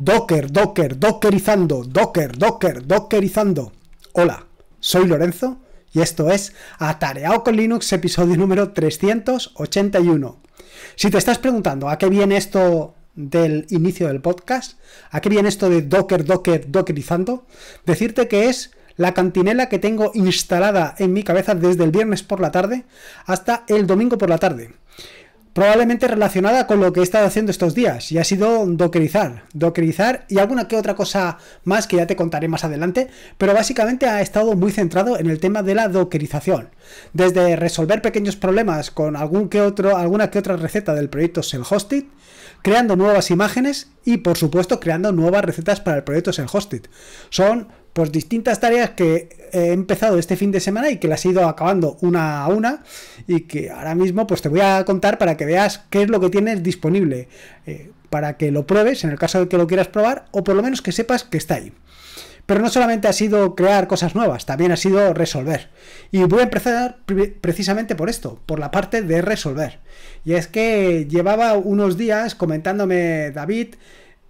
Docker, Docker, Dockerizando, Docker, Docker, Dockerizando. Hola, soy Lorenzo y esto es Atareado con Linux, episodio número 381. Si te estás preguntando a qué viene esto del inicio del podcast, a qué viene esto de Docker, Docker, Dockerizando, decirte que es la cantinela que tengo instalada en mi cabeza desde el viernes por la tarde hasta el domingo por la tarde probablemente relacionada con lo que he estado haciendo estos días, y ha sido dockerizar, dockerizar y alguna que otra cosa más que ya te contaré más adelante, pero básicamente ha estado muy centrado en el tema de la dockerización, desde resolver pequeños problemas con alguna que otra receta del proyecto Self Hosted, creando nuevas imágenes y por supuesto creando nuevas recetas para el proyecto Send Hosted. Son pues distintas tareas que he empezado este fin de semana y que las he ido acabando una a una y que ahora mismo pues te voy a contar para que veas qué es lo que tienes disponible eh, para que lo pruebes en el caso de que lo quieras probar o por lo menos que sepas que está ahí. Pero no solamente ha sido crear cosas nuevas, también ha sido resolver. Y voy a empezar precisamente por esto, por la parte de resolver. Y es que llevaba unos días comentándome David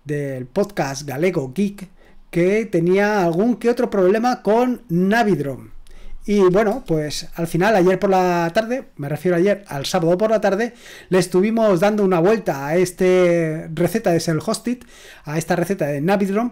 del podcast Galego Geek que tenía algún que otro problema con Navidrom. Y bueno, pues al final, ayer por la tarde, me refiero ayer al sábado por la tarde, le estuvimos dando una vuelta a esta receta de Selhostit, a esta receta de Navidrom,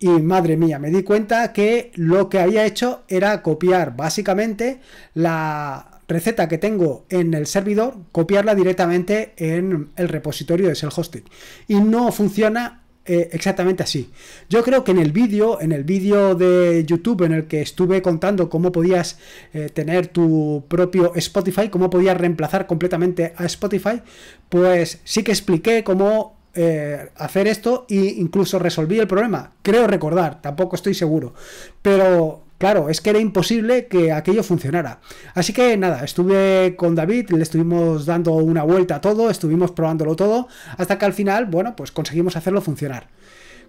y madre mía, me di cuenta que lo que había hecho era copiar básicamente la receta que tengo en el servidor, copiarla directamente en el repositorio de Shell hosted Y no funciona eh, exactamente así. Yo creo que en el vídeo, en el vídeo de YouTube en el que estuve contando cómo podías eh, tener tu propio Spotify, cómo podías reemplazar completamente a Spotify, pues sí que expliqué cómo eh, hacer esto e incluso resolví el problema. Creo recordar, tampoco estoy seguro. Pero claro, es que era imposible que aquello funcionara. Así que nada, estuve con David, le estuvimos dando una vuelta a todo, estuvimos probándolo todo, hasta que al final, bueno, pues conseguimos hacerlo funcionar.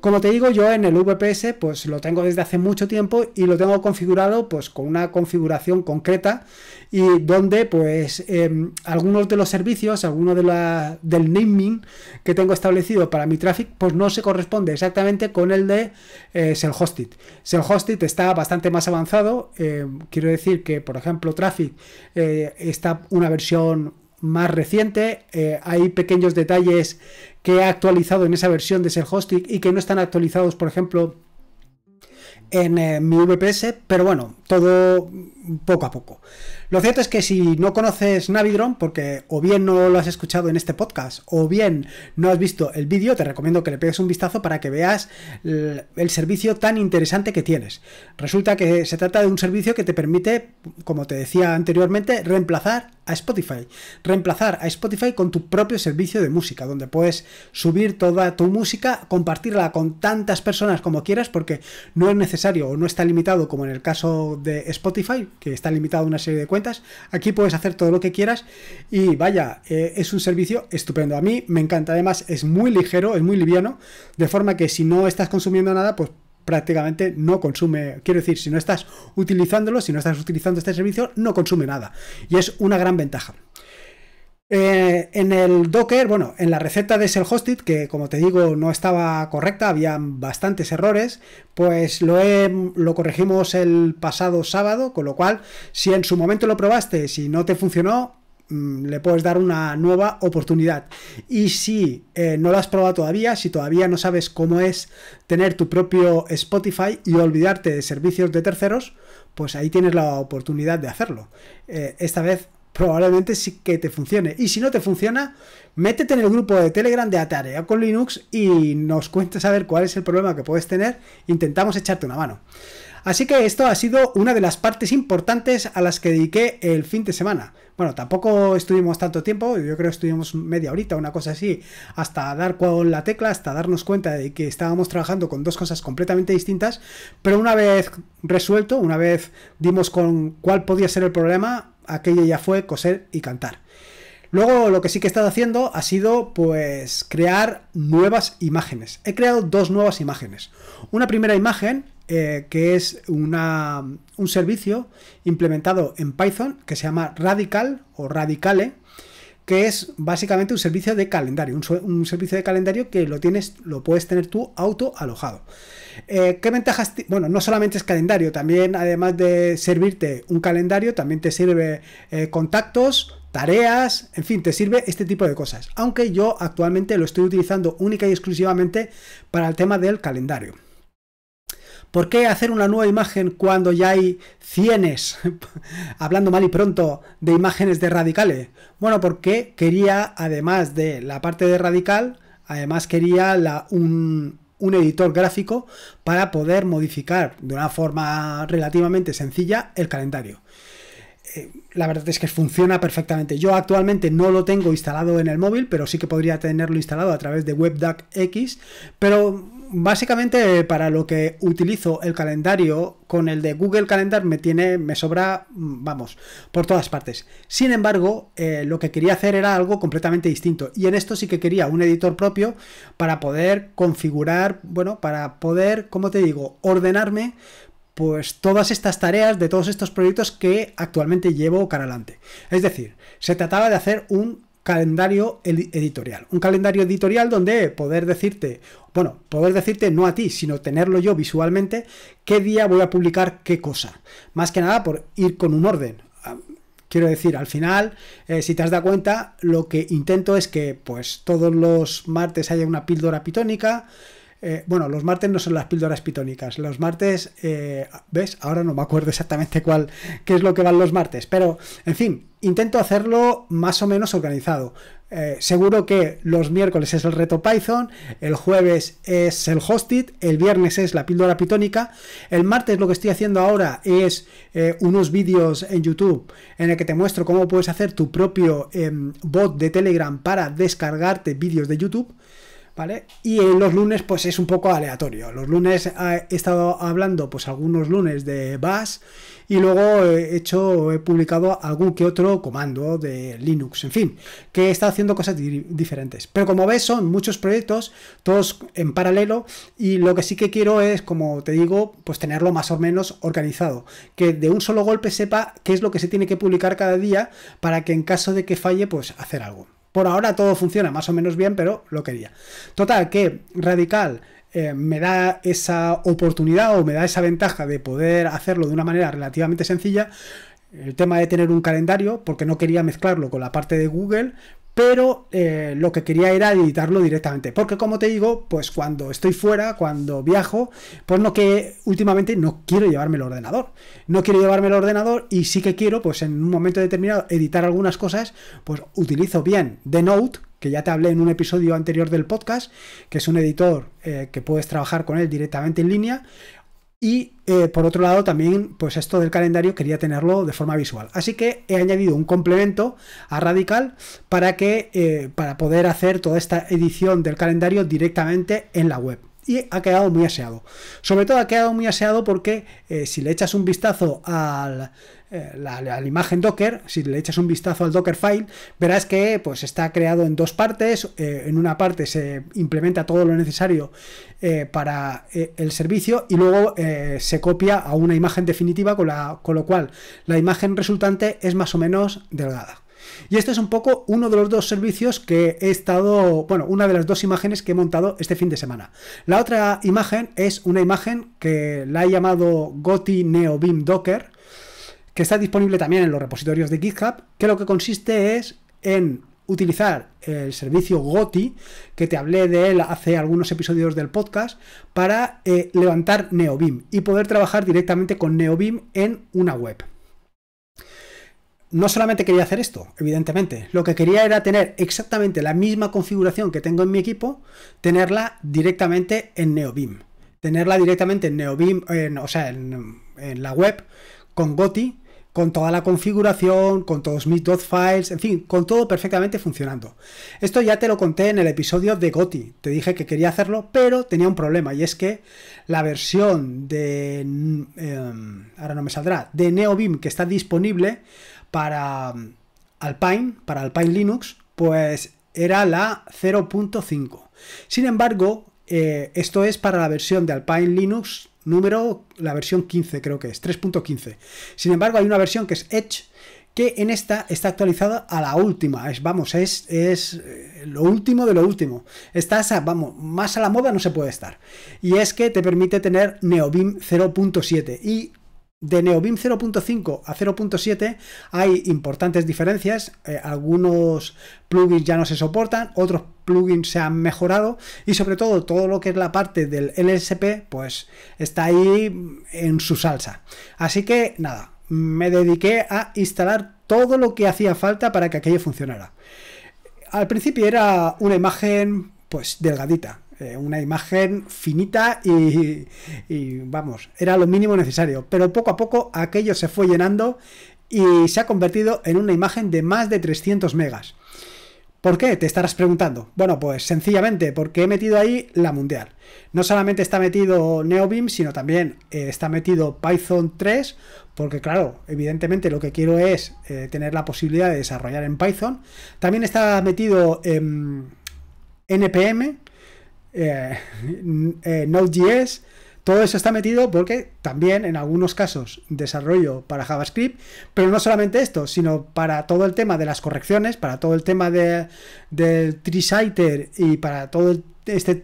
Como te digo, yo en el VPS pues lo tengo desde hace mucho tiempo y lo tengo configurado pues con una configuración concreta y donde pues em, algunos de los servicios, alguno de la, del naming que tengo establecido para mi traffic pues no se corresponde exactamente con el de eh, Selhosted. Hostit está bastante más avanzado, em, quiero decir que por ejemplo Traffic eh, está una versión más reciente. Eh, hay pequeños detalles que ha actualizado en esa versión de ser hosting y que no están actualizados, por ejemplo, en eh, mi VPS, pero bueno, todo poco a poco. Lo cierto es que si no conoces Navidron, porque o bien no lo has escuchado en este podcast, o bien no has visto el vídeo, te recomiendo que le pegues un vistazo para que veas el servicio tan interesante que tienes. Resulta que se trata de un servicio que te permite, como te decía anteriormente, reemplazar a Spotify. Reemplazar a Spotify con tu propio servicio de música, donde puedes subir toda tu música, compartirla con tantas personas como quieras, porque no es necesario o no está limitado como en el caso de Spotify, que está limitado a una serie de cuentas. Aquí puedes hacer todo lo que quieras y vaya, eh, es un servicio estupendo. A mí me encanta, además es muy ligero, es muy liviano, de forma que si no estás consumiendo nada, pues prácticamente no consume, quiero decir, si no estás utilizándolo, si no estás utilizando este servicio, no consume nada. Y es una gran ventaja. Eh, en el Docker, bueno, en la receta de Shell Hosted, que como te digo no estaba correcta, había bastantes errores, pues lo, lo corregimos el pasado sábado, con lo cual, si en su momento lo probaste, si no te funcionó, Mm, le puedes dar una nueva oportunidad. Y si eh, no lo has probado todavía, si todavía no sabes cómo es tener tu propio Spotify y olvidarte de servicios de terceros, pues ahí tienes la oportunidad de hacerlo. Eh, esta vez probablemente sí que te funcione. Y si no te funciona, métete en el grupo de Telegram de Atarea con Linux y nos cuentes a ver cuál es el problema que puedes tener. Intentamos echarte una mano. Así que esto ha sido una de las partes importantes a las que dediqué el fin de semana. Bueno, tampoco estuvimos tanto tiempo, yo creo que estuvimos media horita, una cosa así, hasta dar con la tecla, hasta darnos cuenta de que estábamos trabajando con dos cosas completamente distintas, pero una vez resuelto, una vez dimos con cuál podía ser el problema, aquello ya fue coser y cantar. Luego lo que sí que he estado haciendo ha sido pues crear nuevas imágenes. He creado dos nuevas imágenes. Una primera imagen eh, que es un servicio implementado en Python que se llama Radical o Radicale, que es básicamente un servicio de calendario, un, servicio de calendario que lo tienes, lo puedes tener tú auto alojado. Eh, ¿Qué ventajas? Bueno, no solamente es calendario, también además de servirte un calendario, también te sirve eh, contactos, tareas, en fin, te sirve este tipo de cosas. Aunque yo actualmente lo estoy utilizando única y exclusivamente para el tema del calendario. ¿Por qué hacer una nueva imagen cuando ya hay cienes, hablando mal y pronto, de imágenes de radicales? Bueno, porque quería, además de la parte de radical, además quería un, editor gráfico para poder modificar de una forma relativamente sencilla el calendario eh, la verdad es que funciona perfectamente. Yo actualmente no lo tengo instalado en el móvil, pero sí que podría tenerlo instalado a través de WebDuckX. pero básicamente para lo que utilizo el calendario, con el de Google Calendar me tiene, me sobra, mm, vamos, por todas partes. Sin embargo, eh, lo que quería hacer era algo completamente distinto. Y en esto sí que quería un editor propio para poder configurar, bueno, para poder, como te digo, ordenarme pues todas estas tareas de todos estos proyectos que actualmente llevo cara adelante. Es decir, se trataba de hacer un calendario editorial. Un calendario editorial donde poder decirte, bueno, poder decirte no a ti, sino tenerlo yo visualmente, qué día voy a publicar qué cosa. Más que nada por ir con un orden. Ah, quiero decir, al final, eh, si te has dado cuenta, lo que intento es que pues todos los martes haya una píldora pitónica, eh, bueno, los martes no son las píldoras pitónicas. Los martes, eh, ¿ves? Ahora no me acuerdo exactamente cuál, qué es lo que van los martes. Pero, en fin, intento hacerlo más o menos organizado. Eh, seguro que los miércoles es el reto Python, el jueves es el hosted, el viernes es la píldora pitónica, el martes lo que estoy haciendo ahora es unos vídeos en YouTube en el que te muestro cómo puedes hacer tu propio em, bot de Telegram para descargarte vídeos de YouTube. Y en los lunes pues es un poco aleatorio. Los lunes ah, he estado hablando pues algunos lunes de Bash y luego he hecho, he publicado algún que otro comando de Linux, en fin, que he estado haciendo cosas diferentes. Pero como ves son muchos proyectos, todos en paralelo y lo que sí que quiero es, como te digo, pues tenerlo más o menos organizado. Que de un solo golpe sepa qué es lo que se tiene que publicar cada día para que en caso de que falle pues hacer algo. Por ahora todo funciona más o menos bien, pero lo quería. Total, que Radical eh, me da esa oportunidad o me da esa ventaja de poder hacerlo de una manera relativamente sencilla. El tema de tener un calendario, porque no quería mezclarlo con la parte de Google, pero eh, lo que quería era editarlo directamente. Porque como te digo, pues cuando estoy fuera, cuando viajo, pues no que últimamente no quiero llevarme el ordenador. No quiero llevarme el ordenador y sí que quiero, pues en un momento determinado, editar algunas cosas, pues utilizo bien The Note, que ya te hablé en un episodio anterior del podcast, que es un editor eh, que puedes trabajar con él directamente en línea, y eh, por otro lado, también, pues esto del calendario quería tenerlo de forma visual. Así que he añadido un complemento a Radical para que eh, para poder hacer toda esta edición del calendario directamente en la web. Y ha quedado muy aseado. Sobre todo ha quedado muy aseado porque eh, si le echas un vistazo al, eh, la, imagen Docker, si le echas un vistazo al Dockerfile, verás que pues, está creado en dos partes. Eh, en una parte se implementa todo lo necesario eh, para el servicio y luego se copia a una imagen definitiva, con, la, con lo cual la imagen resultante es más o menos delgada. Y esto es un poco uno de los dos servicios que he estado, bueno, una de las dos imágenes que he montado este fin de semana. La otra imagen es una imagen que la he llamado Goti Neo Beam Docker, que está disponible también en los repositorios de GitHub, que lo que consiste es en utilizar el servicio Goti, que te hablé de él hace algunos episodios del podcast, para eh, levantar NeoBeam y poder trabajar directamente con NeoBeam en una web. No solamente quería hacer esto, evidentemente, lo que quería era tener exactamente la misma configuración que tengo en mi equipo, tenerla directamente en NeoBeam. Tenerla directamente en NeoBIM, o sea, en, en la web con Goti con toda la configuración, con todos mis dot files, en fin, con todo perfectamente funcionando. Esto ya te lo conté en el episodio de Goti. Te dije que quería hacerlo, pero tenía un problema y es que la versión de em, ahora no me saldrá, de NeoBeam que está disponible para em, Alpine, para Alpine Linux, pues era la 0.5. Sin embargo, eh, esto es para la versión de Alpine Linux número, la versión 15 creo que es, 3.15. Sin embargo, hay una versión que es Edge, que en esta está actualizada a la última, es, vamos, es, es eh, lo último de lo último. Estás, vamos, más a la moda no se puede estar. Y es que te permite tener NeoBeam 0.7 y de Neobim 0.5 a 0.7 hay importantes diferencias, eh, algunos plugins ya no se soportan, otros plugins se han mejorado y sobre todo todo lo que es la parte del LSP pues está ahí en su salsa. Así que nada, me dediqué a instalar todo lo que hacía falta para que aquello funcionara. Al principio era una imagen pues delgadita, eh, una imagen finita y, vamos, era lo mínimo necesario. Pero poco a poco aquello se fue llenando y se ha convertido en una imagen de más de 300 megas. ¿Por qué? Te estarás preguntando. Bueno, pues sencillamente porque he metido ahí la mundial. No solamente está metido NeoBeam, sino también eh, está metido Python 3, porque claro, evidentemente lo que quiero es eh, tener la posibilidad de desarrollar en Python. También está metido NPM, eh, eh, Node.js, todo eso está metido porque también en algunos casos desarrollo para JavaScript, pero no solamente esto, sino para todo el tema de las correcciones, para todo el tema de, del trisiter y para todo el este,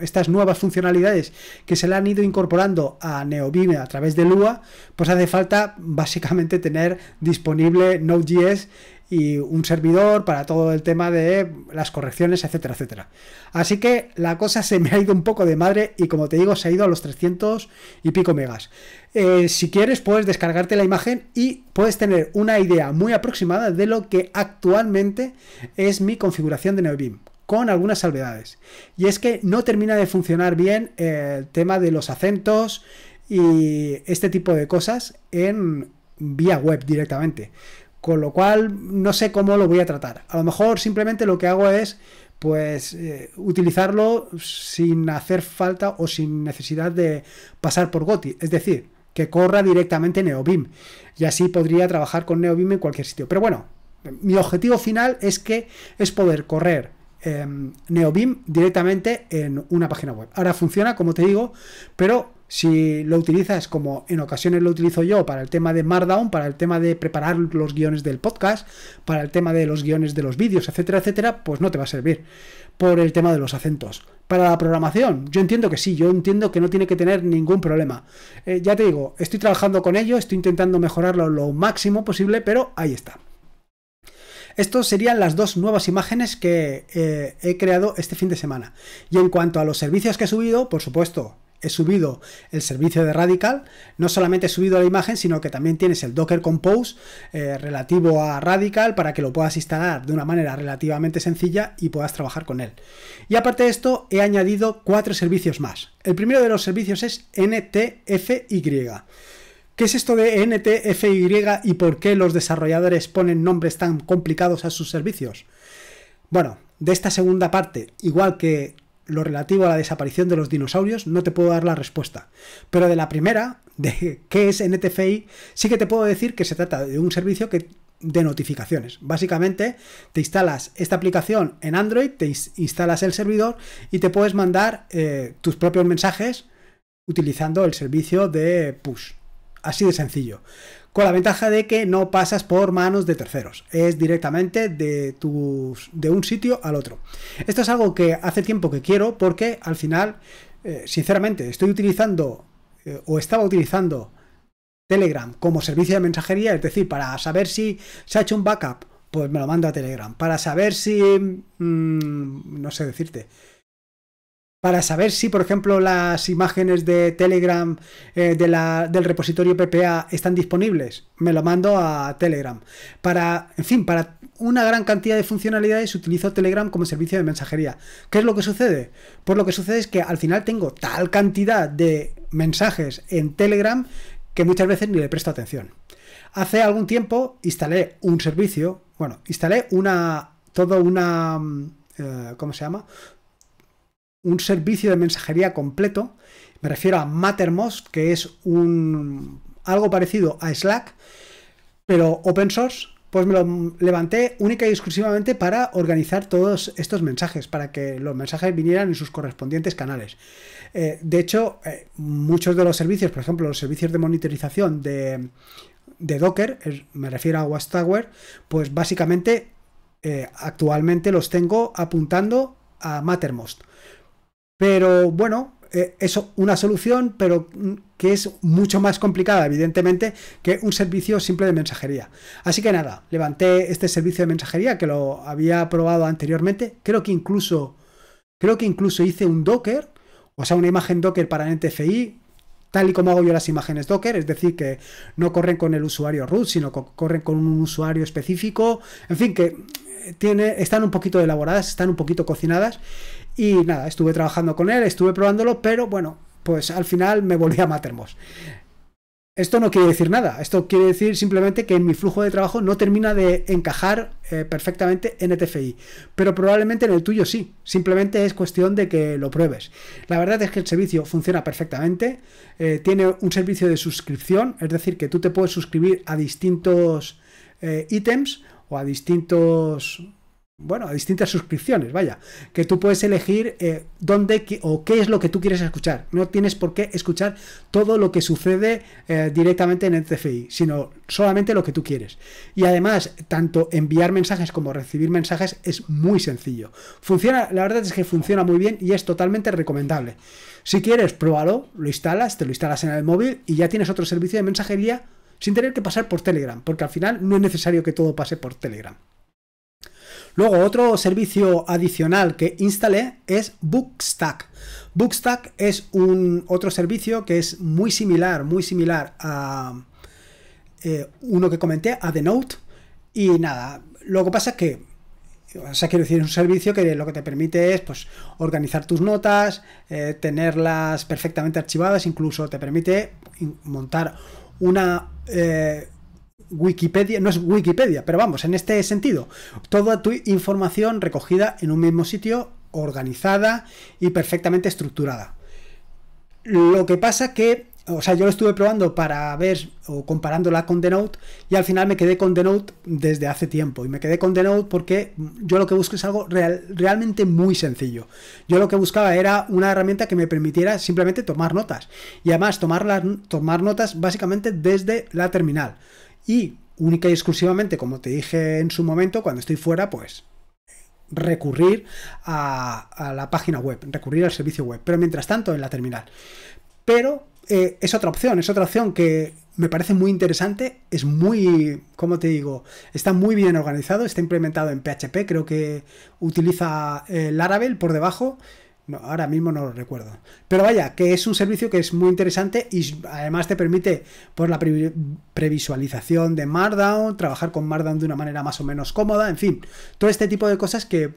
estas nuevas funcionalidades que se le han ido incorporando a NeoBeam a través de Lua, pues hace falta básicamente tener disponible Node.js y un servidor para todo el tema de las correcciones, etcétera, etcétera. Así que la cosa se me ha ido un poco de madre y como te digo, se ha ido a los 300 y pico megas. Eh, si quieres, puedes descargarte la imagen y puedes tener una idea muy aproximada de lo que actualmente es mi configuración de NeoBeam con algunas salvedades. Y es que no termina de funcionar bien eh, el tema de los acentos y este tipo de cosas en vía web directamente. Con lo cual no sé cómo lo voy a tratar. A lo mejor simplemente lo que hago es pues eh, utilizarlo sin hacer falta o sin necesidad de pasar por GOTI. Es decir, que corra directamente neobim Y así podría trabajar con neobim en cualquier sitio. Pero bueno, mi objetivo final es que es poder correr eh, directamente en una página web. Ahora funciona, como te digo, pero si lo utilizas como en ocasiones lo utilizo yo para el tema de Markdown, para el tema de preparar los guiones del podcast, para el tema de los guiones de los vídeos, etcétera, etcétera, pues no te va a servir por el tema de los acentos. Para la programación, yo entiendo que sí, yo entiendo que no tiene que tener ningún problema. Eh, ya te digo, estoy trabajando con ello, estoy intentando mejorarlo lo máximo posible, pero ahí está. Estas serían las dos nuevas imágenes que eh, he creado este fin de semana. Y en cuanto a los servicios que he subido, por supuesto, he subido el servicio de Radical, no solamente he subido la imagen, sino que también tienes el Docker Compose eh, relativo a Radical para que lo puedas instalar de una manera relativamente sencilla y puedas trabajar con él. Y aparte de esto, he añadido cuatro servicios más. El primero de los servicios es NTFY. ¿Qué es esto de NTFY y por qué los desarrolladores ponen nombres tan complicados a sus servicios? Bueno, de esta segunda parte, igual que lo relativo a la desaparición de los dinosaurios, no te puedo dar la respuesta. Pero de la primera, de qué es NTFI, sí que te puedo decir que se trata de un servicio que de notificaciones. Básicamente, te instalas esta aplicación en Android, te instalas el servidor y te puedes mandar eh, tus propios mensajes utilizando el servicio de push. Así de sencillo. Con la ventaja de que no pasas por manos de terceros. Es directamente de, de un sitio al otro. Esto es algo que hace tiempo que quiero porque al final, eh, sinceramente, estoy utilizando eh, o estaba utilizando Telegram como servicio de mensajería. Es decir, para saber si se ha hecho un backup, pues me lo mando a Telegram. Para saber si... Mm, no sé decirte para saber si, por ejemplo, las imágenes de Telegram eh, del repositorio PPA están disponibles. Me lo mando a Telegram. Para, en fin, para una gran cantidad de funcionalidades utilizo Telegram como servicio de mensajería. ¿Qué es lo que sucede? Pues lo que sucede es que al final tengo tal cantidad de mensajes en Telegram que muchas veces ni le presto atención. Hace algún tiempo instalé un servicio, bueno, instalé una, todo una, mm, eh, ¿cómo se llama? un servicio de mensajería completo. Me refiero a Mattermost, que es un algo parecido a Slack, pero open source. Pues me lo levanté única y exclusivamente para organizar todos estos mensajes, para que los mensajes vinieran en sus correspondientes canales. Eh, de hecho, eh, muchos de los servicios, por ejemplo, los servicios de monitorización de, Docker, me refiero a Watchtower, pues básicamente eh, actualmente los tengo apuntando a Mattermost. Pero bueno, eh, es una solución, pero mm, que es mucho más complicada, evidentemente, que un servicio simple de mensajería. Así que nada, levanté este servicio de mensajería que lo había probado anteriormente. Creo que incluso, creo que incluso hice un Docker, o sea, una imagen Docker para NTFI, tal y como hago yo las imágenes Docker, es decir, que no corren con el usuario root, sino que corren con un usuario específico. En fin, que están un poquito elaboradas, están un poquito cocinadas. Y nada, estuve trabajando con él, estuve probándolo, pero bueno, pues al final me volví a Matermos. Esto no quiere decir nada, esto quiere decir simplemente que en mi flujo de trabajo no termina de encajar eh, perfectamente perfectamente NTFI, pero probablemente en el tuyo sí, simplemente es cuestión de que lo pruebes. La verdad es que el servicio funciona perfectamente, eh, tiene un servicio de suscripción, es decir, que tú te puedes suscribir a distintos eh, ítems a distintos bueno, a distintas suscripciones, vaya, que tú puedes elegir eh, dónde o qué es lo que tú quieres escuchar. No tienes por qué escuchar todo lo que sucede eh, directamente en el CFI, sino solamente lo que tú quieres. Y además, tanto enviar mensajes como recibir mensajes es muy sencillo. Funciona, la verdad es que funciona muy bien y es totalmente recomendable. Si quieres, pruébalo, lo instalas, te lo instalas en el móvil y ya tienes otro servicio de mensajería sin tener que pasar por Telegram, porque al final no es necesario que todo pase por Telegram. Luego, otro servicio adicional que instalé es Bookstack. Bookstack es un otro servicio que es muy similar, muy similar a eh, uno que comenté, a The Note. Y nada, lo que pasa es que o sea, quiero decir, es un servicio que lo que te permite es pues, organizar tus notas, eh, tenerlas perfectamente archivadas, incluso te permite montar una eh, Wikipedia, no es Wikipedia, pero vamos, en este sentido, toda tu información recogida en un mismo sitio, organizada y perfectamente estructurada. Lo que pasa que o sea, yo lo estuve probando para ver o comparándola con The Note y al final me quedé con The Note desde hace tiempo. Y me quedé con The Note porque yo lo que busco es algo realmente muy sencillo. Yo lo que buscaba era una herramienta que me permitiera simplemente tomar notas. Y además tomar, tomar notas básicamente desde la terminal. Y única y exclusivamente, como te dije en su momento, cuando estoy fuera, pues recurrir a, a la página web, recurrir al servicio web. Pero mientras tanto, en la terminal. Pero eh, es otra opción, es otra opción que me parece muy interesante, es muy, ¿cómo te digo? Está muy bien organizado, está implementado en PHP, creo que utiliza el eh, Laravel por debajo. No, ahora mismo no lo recuerdo. Pero vaya, que es un servicio que es muy interesante y además te permite por la previsualización de Markdown, trabajar con Markdown de una manera más o menos cómoda, en fin, todo este tipo de cosas que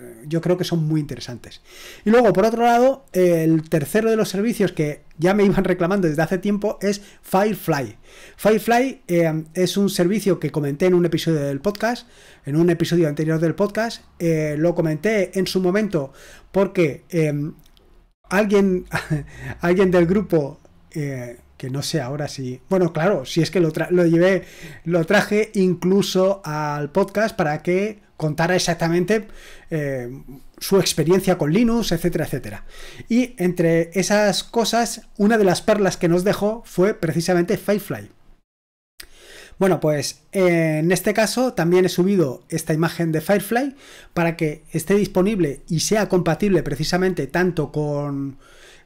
eh, yo creo que son muy interesantes. Y luego, por otro lado, el tercero de los servicios que ya me iban reclamando desde hace tiempo es Firefly. Firefly eh, es un servicio que comenté en un episodio del podcast, en un episodio anterior del podcast, eh, lo comenté en su momento porque alguien, alguien del grupo que no sé ahora si. Bueno, claro, si es que lo, lo llevé, lo traje incluso al podcast para que contará exactamente eh, su experiencia con Linux, etcétera, etcétera. Y entre esas cosas, una de las perlas que nos dejó fue precisamente Firefly. Bueno, pues en este caso también he subido esta imagen de Firefly para que esté disponible y sea compatible precisamente tanto con,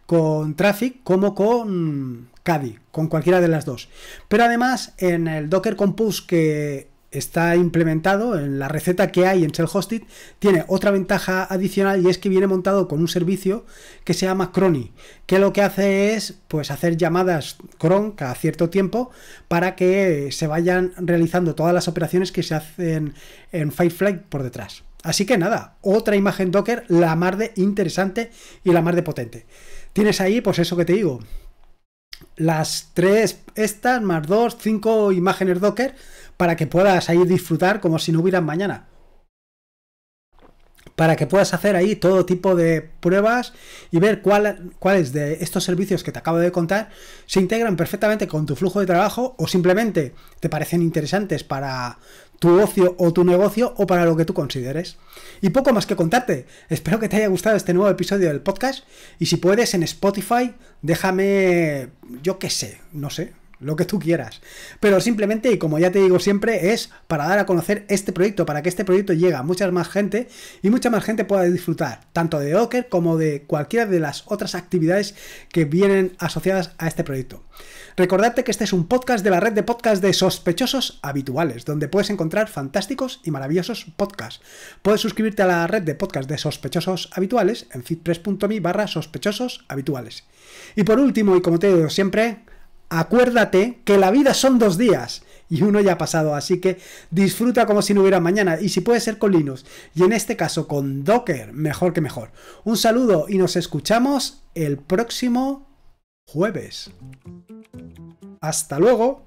con Traffic como con cadi con cualquiera de las dos. Pero además en el Docker Compose que está implementado en la receta que hay en Shell Hosted, tiene otra ventaja adicional y es que viene montado con un servicio que se llama Crony, que lo que hace es pues hacer llamadas cron cada cierto tiempo para que se vayan realizando todas las operaciones que se hacen en Firefly por detrás. Así que nada, otra imagen Docker la más de interesante y la más de potente. Tienes ahí, pues eso que te digo, las tres estas más dos, cinco imágenes Docker para que puedas ahí disfrutar como si no hubieran mañana. Para que puedas hacer ahí todo tipo de pruebas y ver cuáles de estos servicios que te acabo de contar se integran perfectamente con tu flujo de trabajo o simplemente te parecen interesantes para tu ocio o tu negocio o para lo que tú consideres. Y poco más que contarte. Espero que te haya gustado este nuevo episodio del podcast y si puedes en Spotify déjame, yo qué sé, no sé, lo que tú quieras. Pero simplemente, y como ya te digo siempre, es para dar a conocer este proyecto, para que este proyecto llegue a mucha más gente y mucha más gente pueda disfrutar tanto de Docker como de cualquiera de las otras actividades que vienen asociadas a este proyecto. Recordarte que este es un podcast de la red de podcasts de sospechosos habituales, donde puedes encontrar fantásticos y maravillosos podcasts. Puedes suscribirte a la red de podcasts de sospechosos habituales en fitpress.me barra sospechosos habituales. Y por último, y como te digo siempre, acuérdate que la vida son dos días y uno ya ha pasado, así que disfruta como si no hubiera mañana y si puede ser con Linux y en este caso con Docker, mejor que mejor. Un saludo y nos escuchamos el próximo jueves. Hasta luego.